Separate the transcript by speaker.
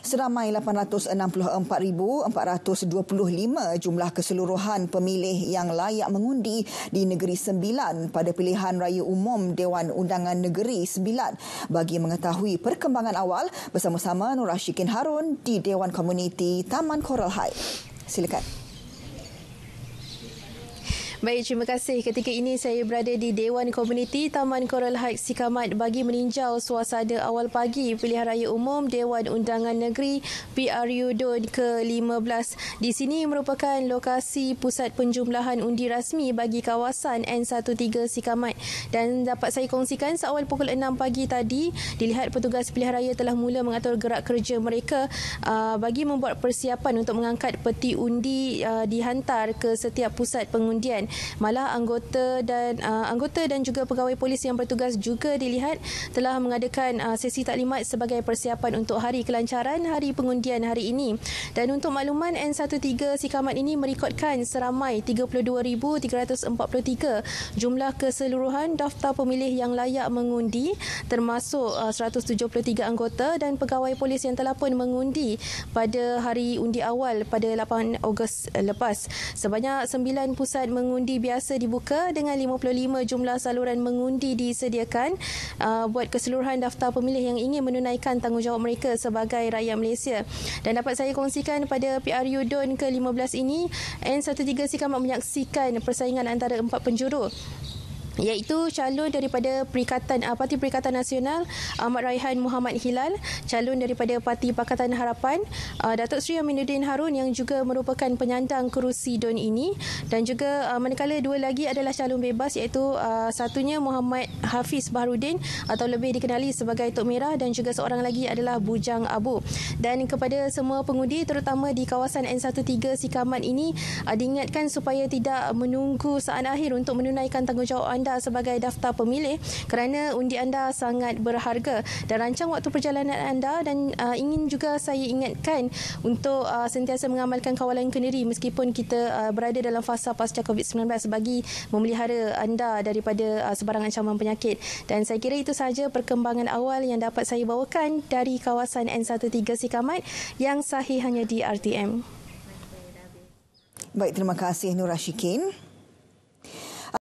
Speaker 1: Seramai 864,425 jumlah keseluruhan pemilih yang layak mengundi di Negeri Sembilan pada pilihan raya umum Dewan Undangan Negeri Sembilan. Bagi mengetahui perkembangan awal, bersama-sama Nur Ashikin Harun di Dewan Komuniti Taman Coral High. Silakan.
Speaker 2: Baik, terima kasih. Ketika ini saya berada di Dewan Komuniti Taman Coral Heights Sikamat bagi meninjau suasana awal pagi pilihan raya umum Dewan Undangan Negeri PRU DUN ke-15. Di sini merupakan lokasi pusat penjumlahan undi rasmi bagi kawasan N13 Sikamat dan dapat saya kongsikan seawal pukul 6 pagi tadi dilihat petugas pilihan raya telah mula mengatur gerak kerja mereka ah, bagi membuat persiapan untuk mengangkat peti undi ah, dihantar ke setiap pusat pengundian Malah anggota dan uh, anggota dan juga pegawai polis yang bertugas juga dilihat telah mengadakan uh, sesi taklimat sebagai persiapan untuk hari kelancaran hari pengundian hari ini. Dan untuk makluman N13 Sikamat ini merekodkan seramai 32343 jumlah keseluruhan daftar pemilih yang layak mengundi termasuk uh, 173 anggota dan pegawai polis yang telah pun mengundi pada hari undi awal pada 8 Ogos lepas. Sebanyak 9 pusat mengundi mengundi biasa dibuka dengan 55 jumlah saluran mengundi disediakan uh, buat keseluruhan daftar pemilih yang ingin menunaikan tanggungjawab mereka sebagai rakyat Malaysia. Dan dapat saya kongsikan pada PRU DON ke-15 ini N13 Sikamak menyaksikan persaingan antara empat penjuru iaitu calon daripada Perikatan uh, Parti Perikatan Nasional Ahmad Raihan Muhammad Hilal, calon daripada Parti Pakatan Harapan uh, Datuk Seri Aminuddin Harun yang juga merupakan penyandang kerusi don ini dan juga uh, manakala dua lagi adalah calon bebas iaitu uh, satunya Muhammad Hafiz Baharudin atau lebih dikenali sebagai Tok Merah dan juga seorang lagi adalah Bujang Abu. Dan kepada semua pengundi terutama di kawasan N13 Sikamat ini uh, diingatkan supaya tidak menunggu saat akhir untuk menunaikan tanggungjawab anda sebagai daftar pemilih kerana undi anda sangat berharga dan rancang waktu perjalanan anda dan uh, ingin juga saya ingatkan untuk uh, sentiasa mengamalkan kawalan kendiri meskipun kita uh, berada dalam fasa pasca COVID-19 sebagi memelihara anda daripada uh, sebarang ancaman penyakit dan saya kira itu sahaja perkembangan awal yang dapat saya bawakan dari kawasan N13 Sikamat yang sahih hanya di RTM.
Speaker 1: Baik, terima kasih Nur Ashikin.